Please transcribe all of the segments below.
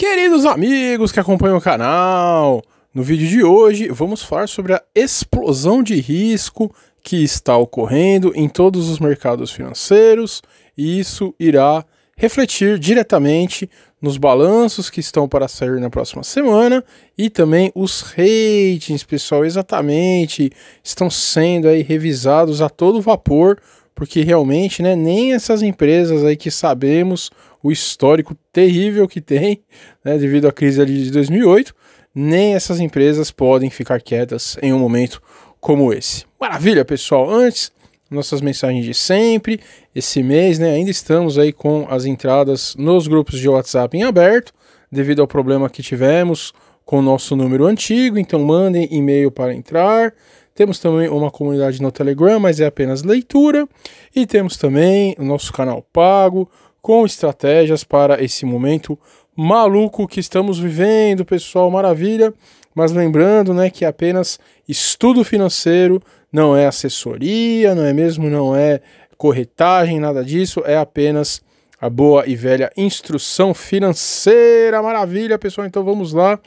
Queridos amigos que acompanham o canal, no vídeo de hoje vamos falar sobre a explosão de risco que está ocorrendo em todos os mercados financeiros e isso irá refletir diretamente nos balanços que estão para sair na próxima semana e também os ratings, pessoal, exatamente, estão sendo aí revisados a todo vapor, porque realmente, né, nem essas empresas aí que sabemos o histórico terrível que tem, né, devido à crise ali de 2008, nem essas empresas podem ficar quietas em um momento como esse. Maravilha, pessoal! Antes, nossas mensagens de sempre. Esse mês, né, ainda estamos aí com as entradas nos grupos de WhatsApp em aberto, devido ao problema que tivemos com o nosso número antigo, então mandem e-mail para entrar. Temos também uma comunidade no Telegram, mas é apenas leitura. E temos também o nosso canal pago, com estratégias para esse momento maluco que estamos vivendo, pessoal, maravilha. Mas lembrando, né, que apenas estudo financeiro não é assessoria, não é mesmo, não é corretagem, nada disso, é apenas a boa e velha instrução financeira. Maravilha, pessoal. Então vamos lá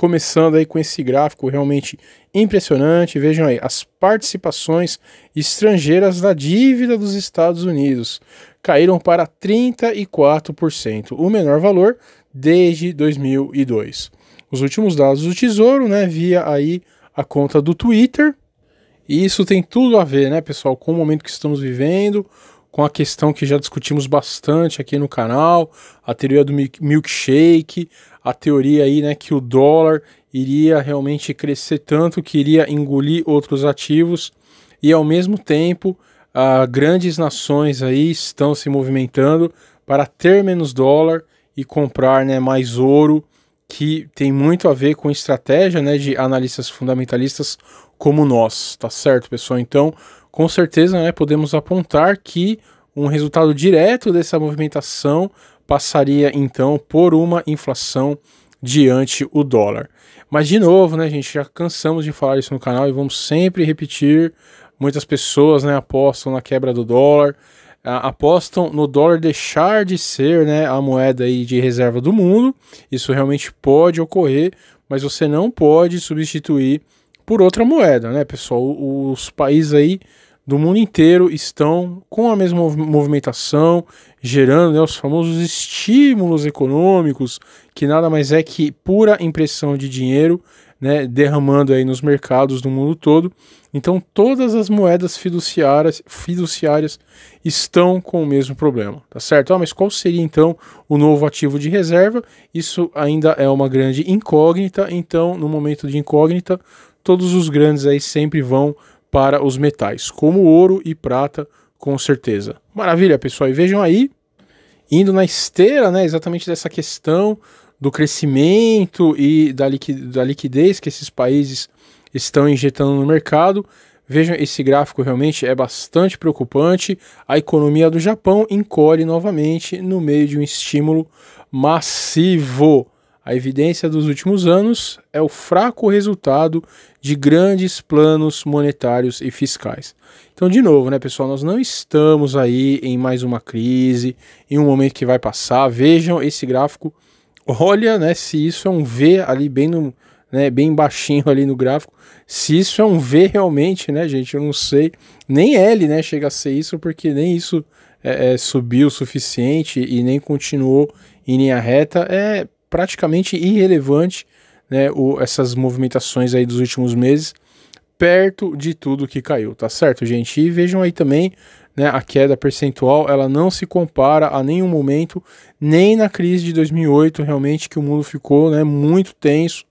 começando aí com esse gráfico realmente impressionante. Vejam aí as participações estrangeiras na dívida dos Estados Unidos caíram para 34%, o menor valor desde 2002. Os últimos dados do Tesouro, né, via aí a conta do Twitter. E isso tem tudo a ver, né, pessoal, com o momento que estamos vivendo, com a questão que já discutimos bastante aqui no canal, a teoria do milkshake, a teoria aí, né, que o dólar iria realmente crescer tanto que iria engolir outros ativos e ao mesmo tempo ah, grandes nações aí estão se movimentando para ter menos dólar e comprar né, mais ouro, que tem muito a ver com estratégia né, de analistas fundamentalistas como nós, tá certo, pessoal? Então, com certeza né, podemos apontar que um resultado direto dessa movimentação passaria então por uma inflação diante o dólar. Mas de novo, né, gente, já cansamos de falar isso no canal e vamos sempre repetir. Muitas pessoas, né, apostam na quebra do dólar, apostam no dólar deixar de ser, né, a moeda aí de reserva do mundo. Isso realmente pode ocorrer, mas você não pode substituir por outra moeda, né, pessoal? Os países aí do mundo inteiro estão com a mesma movimentação, gerando né, os famosos estímulos econômicos, que nada mais é que pura impressão de dinheiro, né, derramando aí nos mercados do mundo todo. Então todas as moedas fiduciárias, fiduciárias estão com o mesmo problema, tá certo? Ah, mas qual seria então o novo ativo de reserva? Isso ainda é uma grande incógnita, então no momento de incógnita, todos os grandes aí sempre vão para os metais, como ouro e prata, com certeza. Maravilha, pessoal. E vejam aí, indo na esteira, né, exatamente dessa questão do crescimento e da, liqui da liquidez que esses países estão injetando no mercado. Vejam, esse gráfico realmente é bastante preocupante. A economia do Japão encolhe novamente no meio de um estímulo massivo. A evidência dos últimos anos é o fraco resultado de grandes planos monetários e fiscais. Então, de novo, né, pessoal, nós não estamos aí em mais uma crise, em um momento que vai passar. Vejam esse gráfico. Olha, né, se isso é um V ali bem no, né, bem baixinho ali no gráfico. Se isso é um V realmente, né, gente, eu não sei. Nem L, né, chega a ser isso, porque nem isso é, é, subiu o suficiente e nem continuou em linha reta. É praticamente irrelevante né, o, essas movimentações aí dos últimos meses, perto de tudo que caiu, tá certo, gente? E vejam aí também, né, a queda percentual, ela não se compara a nenhum momento, nem na crise de 2008, realmente que o mundo ficou, né, muito tenso,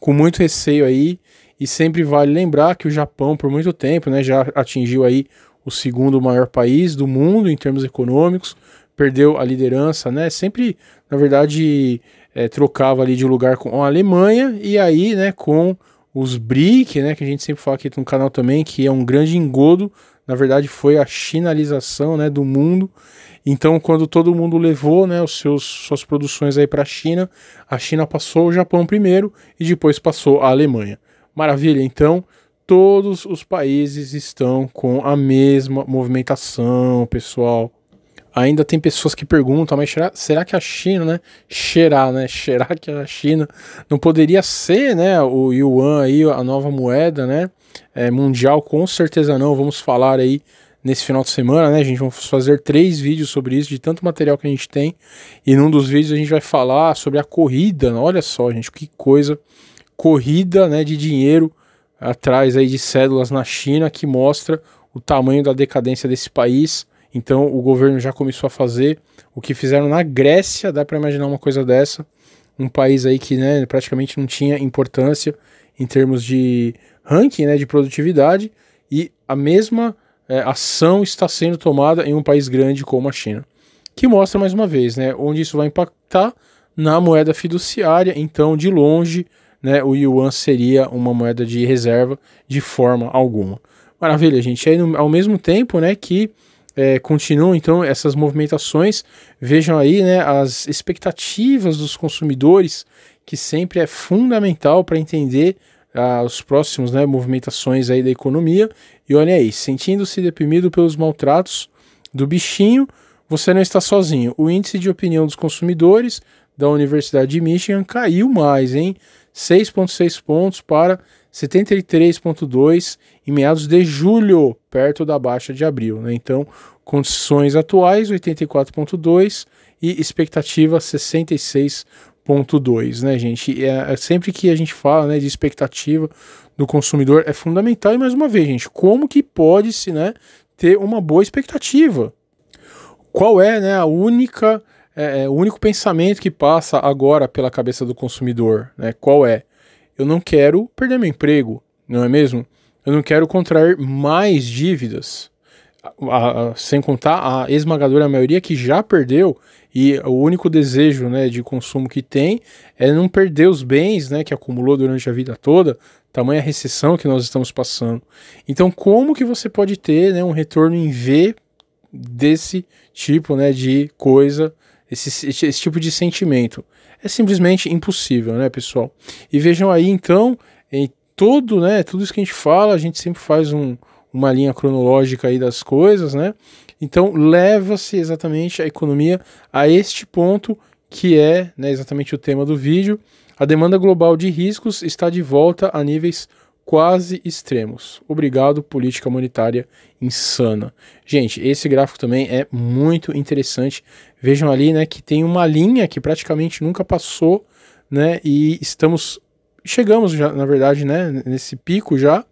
com muito receio aí, e sempre vale lembrar que o Japão por muito tempo, né, já atingiu aí o segundo maior país do mundo em termos econômicos, perdeu a liderança, né? Sempre, na verdade, é, trocava ali de lugar com a Alemanha e aí, né, com os BRIC, né, que a gente sempre fala aqui no canal também, que é um grande engodo, na verdade foi a chinalização, né, do mundo. Então, quando todo mundo levou, né, os seus suas produções aí para a China, a China passou o Japão primeiro e depois passou a Alemanha. Maravilha, então, todos os países estão com a mesma movimentação, pessoal. Ainda tem pessoas que perguntam, mas será, será que a China, né? Será, né? Será que a China não poderia ser, né? O yuan aí, a nova moeda, né? É, mundial, com certeza não. Vamos falar aí nesse final de semana, né? A gente vai fazer três vídeos sobre isso, de tanto material que a gente tem. E num dos vídeos a gente vai falar sobre a corrida. Né? Olha só, gente, que coisa. Corrida, né? De dinheiro atrás aí de cédulas na China que mostra o tamanho da decadência desse país então o governo já começou a fazer o que fizeram na Grécia, dá para imaginar uma coisa dessa, um país aí que né, praticamente não tinha importância em termos de ranking, né, de produtividade, e a mesma é, ação está sendo tomada em um país grande como a China, que mostra mais uma vez, né, onde isso vai impactar na moeda fiduciária. Então, de longe, né, o yuan seria uma moeda de reserva de forma alguma. Maravilha, gente. aí, é no, ao mesmo tempo, né, que é, continuam então essas movimentações. Vejam aí né, as expectativas dos consumidores, que sempre é fundamental para entender ah, os próximos né, movimentações aí da economia. E olha aí, sentindo-se deprimido pelos maltratos do bichinho, você não está sozinho. O índice de opinião dos consumidores da Universidade de Michigan caiu mais, hein? 6,6 pontos para 73,2 em meados de julho, perto da baixa de abril. Né? Então, condições atuais 84,2 e expectativa 66,2, né, gente? É, é, sempre que a gente fala né, de expectativa do consumidor é fundamental. E mais uma vez, gente, como que pode-se né, ter uma boa expectativa? Qual é né, a única. É, é, o único pensamento que passa agora pela cabeça do consumidor, né? Qual é? Eu não quero perder meu emprego, não é mesmo? Eu não quero contrair mais dívidas. A, a, sem contar a esmagadora maioria que já perdeu e o único desejo né, de consumo que tem é não perder os bens né, que acumulou durante a vida toda, tamanha recessão que nós estamos passando. Então, como que você pode ter né, um retorno em V desse tipo né, de coisa esse, esse, esse tipo de sentimento. É simplesmente impossível, né, pessoal? E vejam aí, então, em todo, né, tudo isso que a gente fala, a gente sempre faz um, uma linha cronológica aí das coisas, né? Então, leva-se exatamente a economia a este ponto que é né, exatamente o tema do vídeo. A demanda global de riscos está de volta a níveis quase extremos. Obrigado, política monetária insana. Gente, esse gráfico também é muito interessante. Vejam ali, né, que tem uma linha que praticamente nunca passou, né, e estamos chegamos já, na verdade, né, nesse pico já,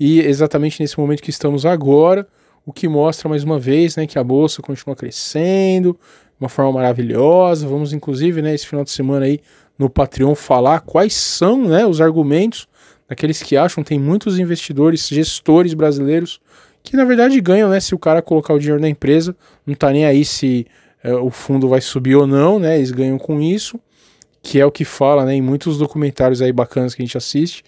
e exatamente nesse momento que estamos agora, o que mostra mais uma vez, né, que a bolsa continua crescendo de uma forma maravilhosa. Vamos inclusive, né, esse final de semana aí no Patreon falar quais são, né, os argumentos daqueles que acham, tem muitos investidores, gestores brasileiros que na verdade ganham, né? Se o cara colocar o dinheiro na empresa, não tá nem aí se é, o fundo vai subir ou não, né? Eles ganham com isso, que é o que fala, né? Em muitos documentários aí bacanas que a gente assiste.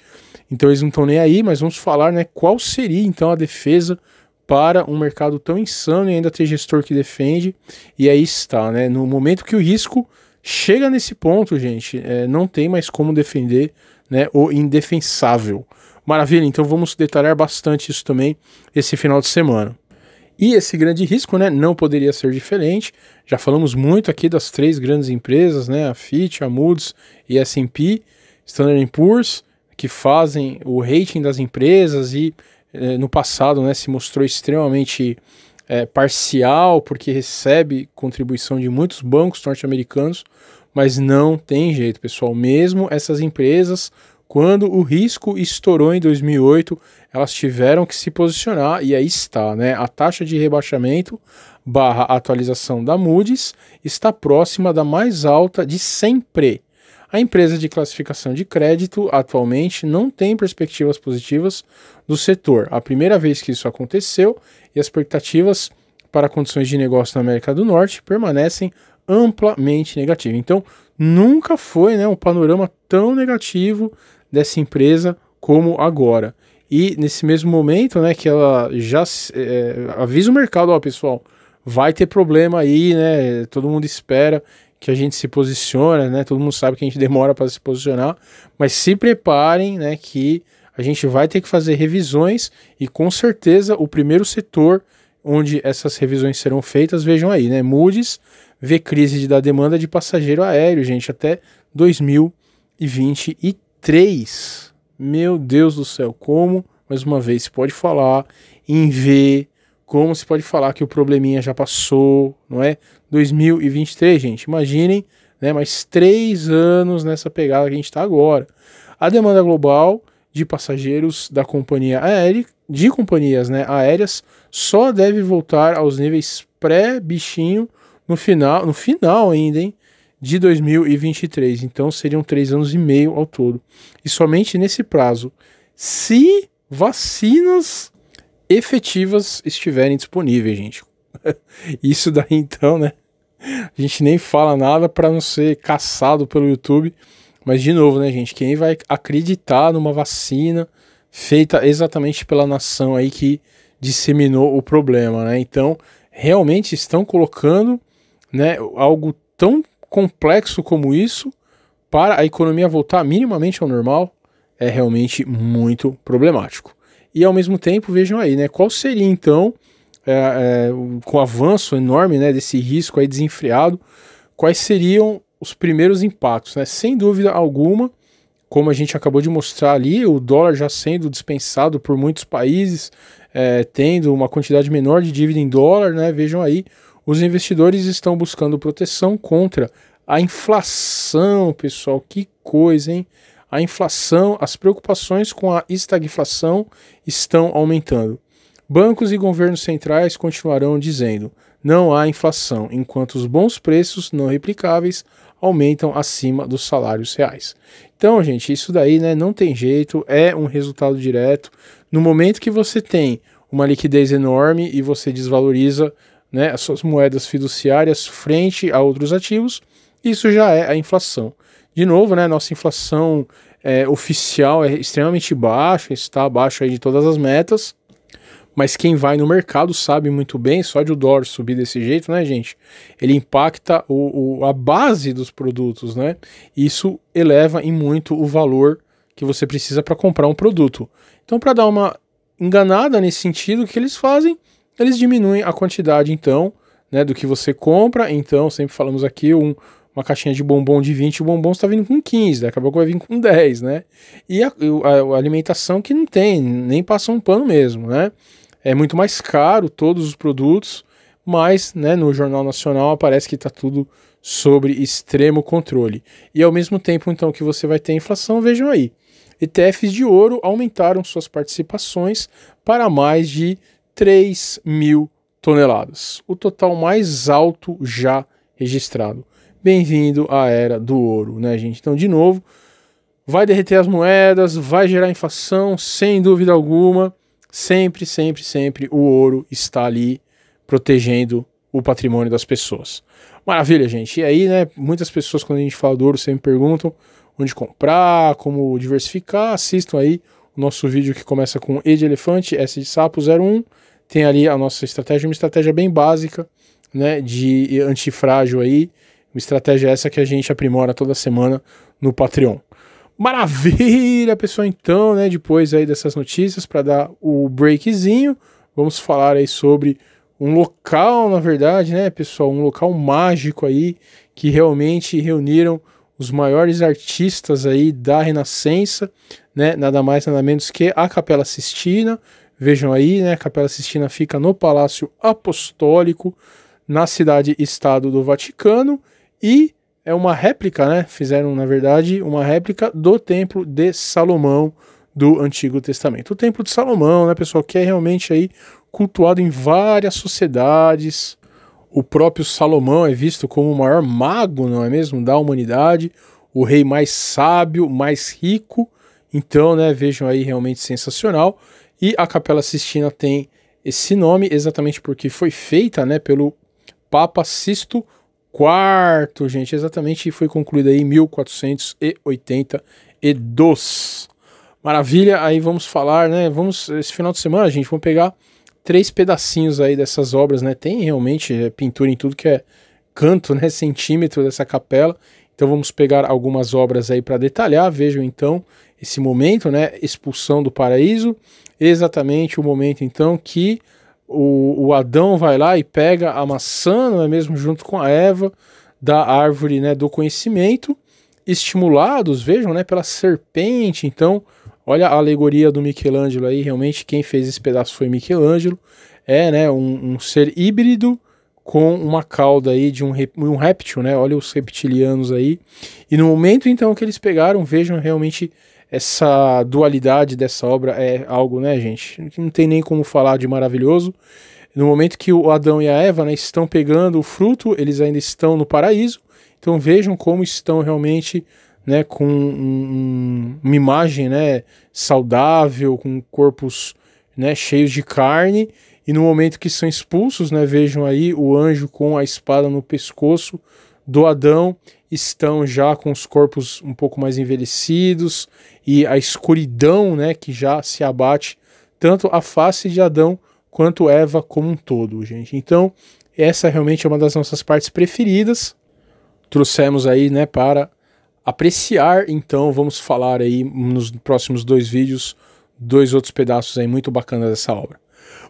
Então eles não estão nem aí, mas vamos falar, né? Qual seria então a defesa para um mercado tão insano e ainda ter gestor que defende? E aí está, né? No momento que o risco chega nesse ponto, gente, é, não tem mais como defender né, o indefensável. Maravilha, então vamos detalhar bastante isso também esse final de semana. E esse grande risco né, não poderia ser diferente. Já falamos muito aqui das três grandes empresas, né, a Fitch, a Moody's e S&P, Standard Poor's, que fazem o rating das empresas e eh, no passado né, se mostrou extremamente eh, parcial, porque recebe contribuição de muitos bancos norte-americanos mas não tem jeito, pessoal. Mesmo essas empresas, quando o risco estourou em 2008, elas tiveram que se posicionar e aí está, né? A taxa de rebaixamento barra atualização da Moody's está próxima da mais alta de sempre. A empresa de classificação de crédito atualmente não tem perspectivas positivas do setor. A primeira vez que isso aconteceu e as expectativas para condições de negócio na América do Norte permanecem amplamente negativa. Então, nunca foi né, um panorama tão negativo dessa empresa como agora. E nesse mesmo momento, né, que ela já é, avisa o mercado, ó, pessoal, vai ter problema aí, né? Todo mundo espera que a gente se posicione, né? Todo mundo sabe que a gente demora para se posicionar, mas se preparem, né, que a gente vai ter que fazer revisões e com certeza o primeiro setor onde essas revisões serão feitas. Vejam aí, né? Moody's vê crise da demanda de passageiro aéreo, gente, até 2023. Meu Deus do céu, como, mais uma vez, se pode falar em ver, como se pode falar que o probleminha já passou, não é? 2023, gente, imaginem, né? Mais três anos nessa pegada que a gente está agora. A demanda global de passageiros da companhia aérea de companhias né, aéreas só deve voltar aos níveis pré-bichinho no final, no final ainda, hein, de 2023. Então seriam três anos e meio ao todo. E somente nesse prazo, se vacinas efetivas estiverem disponíveis, gente. Isso daí então, né? A gente nem fala nada para não ser caçado pelo YouTube. Mas de novo, né, gente? Quem vai acreditar numa vacina? feita exatamente pela nação aí que disseminou o problema, né? Então, realmente estão colocando, né, algo tão complexo como isso para a economia voltar minimamente ao normal é realmente muito problemático. E ao mesmo tempo, vejam aí, né, qual seria então, é, é, com o avanço enorme né, desse risco aí desenfreado, quais seriam os primeiros impactos? Né? Sem dúvida alguma, como a gente acabou de mostrar ali, o dólar já sendo dispensado por muitos países, é, tendo uma quantidade menor de dívida em dólar, né? Vejam aí, os investidores estão buscando proteção contra a inflação, pessoal. Que coisa, hein? A inflação, as preocupações com a estagflação estão aumentando. Bancos e governos centrais continuarão dizendo: não há inflação, enquanto os bons preços não replicáveis aumentam acima dos salários reais. Então, gente, isso daí né, não tem jeito, é um resultado direto. No momento que você tem uma liquidez enorme e você desvaloriza né, as suas moedas fiduciárias frente a outros ativos, isso já é a inflação. De novo, né, nossa inflação é, oficial é extremamente baixa, está abaixo de todas as metas, mas quem vai no mercado sabe muito bem, só de o dólar subir desse jeito, né, gente? Ele impacta o, o, a base dos produtos, né? Isso eleva em muito o valor que você precisa para comprar um produto. Então, para dar uma enganada nesse sentido, o que eles fazem? Eles diminuem a quantidade, então, né, do que você compra. Então, sempre falamos aqui, um, uma caixinha de bombom de 20, o bombom está vindo com 15, daqui a pouco vai vir com 10, né? E a, a, a, alimentação que não tem, nem passa um pano mesmo, né? é muito mais caro todos os produtos, mas né, no Jornal Nacional aparece que está tudo sobre extremo controle. E ao mesmo tempo, então, que você vai ter inflação, vejam aí. ETFs de ouro aumentaram suas participações para mais de 3 mil toneladas, o total mais alto já registrado. Bem-vindo à era do ouro, né, gente? Então, de novo, vai derreter as moedas, vai gerar inflação, sem dúvida alguma. Sempre, sempre, sempre o ouro está ali protegendo o patrimônio das pessoas. Maravilha, gente. E aí, né, muitas pessoas quando a gente fala do ouro sempre perguntam onde comprar, como diversificar. Assistam aí o nosso vídeo que começa com E de elefante, S de sapo 01. Tem ali a nossa estratégia, uma estratégia bem básica, né, de antifrágil aí. Uma estratégia essa que a gente aprimora toda semana no Patreon. Maravilha, pessoal. Então, né, depois aí dessas notícias, para dar o breakzinho, vamos falar aí sobre um local, na verdade, né, pessoal, um local mágico aí que realmente reuniram os maiores artistas aí da Renascença, né, nada mais nada menos que a Capela Sistina. Vejam aí, né, a Capela Sistina fica no Palácio Apostólico, na cidade-estado do Vaticano e é uma réplica, né? Fizeram, na verdade, uma réplica do Templo de Salomão do Antigo Testamento. O Templo de Salomão, né, pessoal, que é realmente aí cultuado em várias sociedades. O próprio Salomão é visto como o maior mago, não é mesmo, da humanidade, o rei mais sábio, mais rico. Então, né, vejam aí realmente sensacional. E a Capela Sistina tem esse nome exatamente porque foi feita, né, pelo Papa Sisto quarto, gente, exatamente foi concluída aí em 1482. Maravilha, aí vamos falar, né? Vamos esse final de semana, gente, vamos pegar três pedacinhos aí dessas obras, né? Tem realmente é, pintura em tudo que é canto, né, centímetro dessa capela. Então vamos pegar algumas obras aí para detalhar. Vejam então esse momento, né, expulsão do paraíso, exatamente o momento então que o, o Adão vai lá e pega a maçã, não é mesmo, junto com a Eva, da árvore né, do conhecimento, estimulados, vejam, né, pela serpente. Então, olha a alegoria do Michelangelo aí, realmente quem fez esse pedaço foi Michelangelo. É, né, um, um ser híbrido com uma cauda aí de um, um réptil, né? Olha os reptilianos aí. E no momento então que eles pegaram, vejam realmente essa dualidade dessa obra é algo, né, gente, que não tem nem como falar de maravilhoso. No momento que o Adão e a Eva né, estão pegando o fruto, eles ainda estão no paraíso. Então vejam como estão realmente né, com um, uma imagem né, saudável, com corpos né, cheios de carne. E no momento que são expulsos, né, vejam aí o anjo com a espada no pescoço do Adão, estão já com os corpos um pouco mais envelhecidos e a escuridão né, que já se abate tanto a face de Adão quanto Eva como um todo, gente. Então, essa realmente é uma das nossas partes preferidas. Trouxemos aí, né, para apreciar. Então, vamos falar aí nos próximos dois vídeos, dois outros pedaços aí muito bacanas dessa obra.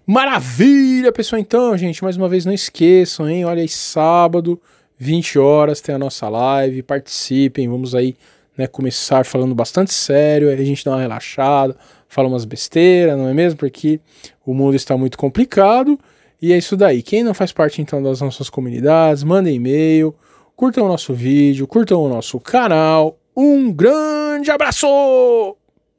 Maravilha, pessoal! Então, gente, mais uma vez, não esqueçam, hein? Olha aí, sábado, 20 horas, tem a nossa live, participem, vamos aí né, começar falando bastante sério, aí a gente dá uma relaxada, fala umas besteiras, não é mesmo? Porque o mundo está muito complicado. E é isso daí. Quem não faz parte então das nossas comunidades, manda e-mail, curtam o nosso vídeo, curtam o nosso canal. Um grande abraço!